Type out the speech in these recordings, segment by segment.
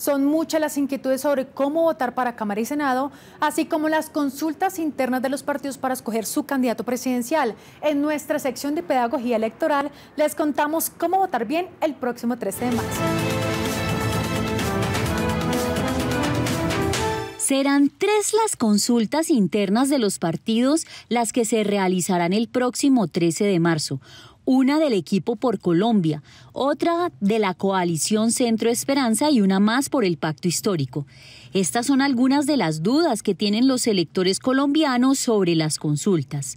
Son muchas las inquietudes sobre cómo votar para Cámara y Senado, así como las consultas internas de los partidos para escoger su candidato presidencial. En nuestra sección de Pedagogía Electoral les contamos cómo votar bien el próximo 13 de marzo. Serán tres las consultas internas de los partidos las que se realizarán el próximo 13 de marzo. Una del equipo por Colombia, otra de la coalición Centro Esperanza y una más por el pacto histórico. Estas son algunas de las dudas que tienen los electores colombianos sobre las consultas.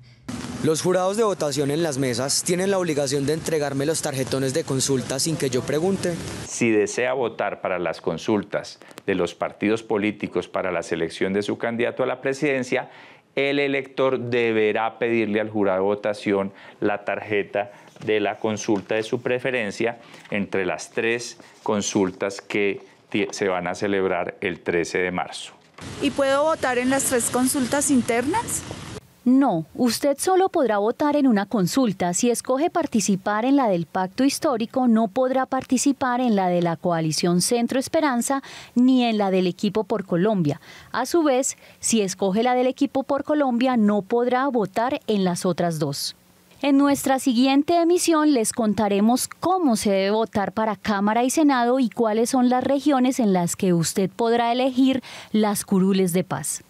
Los jurados de votación en las mesas tienen la obligación de entregarme los tarjetones de consulta sin que yo pregunte. Si desea votar para las consultas de los partidos políticos para la selección de su candidato a la presidencia, el elector deberá pedirle al jurado de votación la tarjeta de la consulta de su preferencia entre las tres consultas que se van a celebrar el 13 de marzo. ¿Y puedo votar en las tres consultas internas? No, usted solo podrá votar en una consulta. Si escoge participar en la del pacto histórico, no podrá participar en la de la coalición Centro Esperanza ni en la del equipo por Colombia. A su vez, si escoge la del equipo por Colombia, no podrá votar en las otras dos. En nuestra siguiente emisión les contaremos cómo se debe votar para Cámara y Senado y cuáles son las regiones en las que usted podrá elegir las curules de paz.